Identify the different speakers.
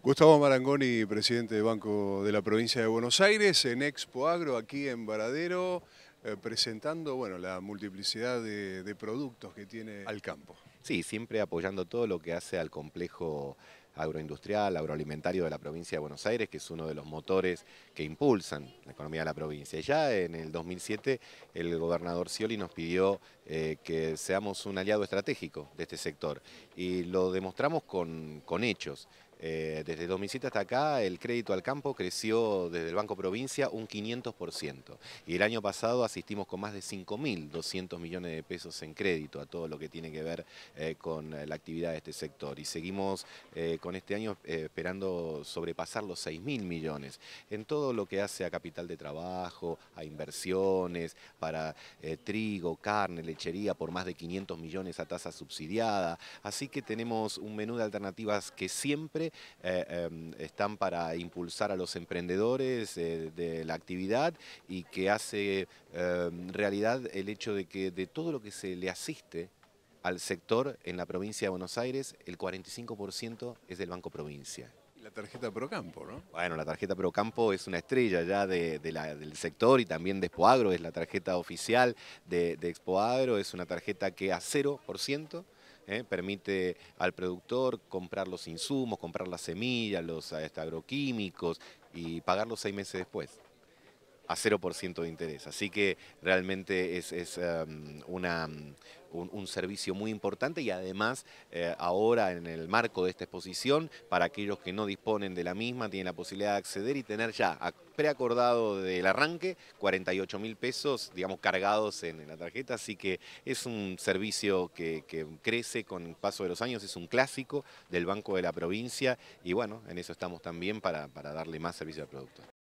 Speaker 1: Gustavo Marangoni, presidente de Banco de la Provincia de Buenos Aires, en Expo Agro, aquí en Varadero, eh, presentando bueno, la multiplicidad de, productos que tiene al campo. Sí, siempre apoyando todo lo que hace al complejo agroindustrial, agroalimentario de la provincia de Buenos Aires, que es uno de los motores que impulsan la economía de la provincia. Ya en el 2007 el gobernador Scioli nos pidió eh, que seamos un aliado estratégico de este sector y lo demostramos con, con hechos. Eh, desde 2007 hasta acá el crédito al campo creció desde el Banco Provincia un 500% y el año pasado asistimos con más de 5.200 millones de pesos en crédito a todo lo que tiene que ver eh, con la actividad de este sector y seguimos eh, con este año esperando sobrepasar los 6.000 millones en todo lo que hace a capital de trabajo, a inversiones, para trigo, carne, lechería por más de 500 millones a tasa subsidiada, así que tenemos un menú de alternativas que siempre eh, em, están para impulsar a los emprendedores eh, de la actividad y que hace em, realidad el hecho de que de todo lo que se le asiste al sector en la provincia de Buenos Aires, el 45% es del Banco Provincia. La tarjeta Procampo, ¿no? Bueno, la tarjeta Procampo es una estrella ya del sector y también de Expoagro, es la tarjeta oficial de, de Expoagro, es una tarjeta que a 0% ¿eh? permite al productor comprar los insumos, comprar las semillas, los este, agroquímicos y pagarlos seis meses después a 0% de interés. Así que realmente es, em, una, un, servicio muy importante y además eh, ahora en el marco de esta exposición, para aquellos que no disponen de la misma, tienen la posibilidad de acceder y tener ya preacordado del arranque 48 mil pesos, digamos, cargados en, la tarjeta. Así que es un servicio que, crece con el paso de los años, es un clásico del Banco de la Provincia y bueno, en eso estamos también para, para darle más servicio al producto.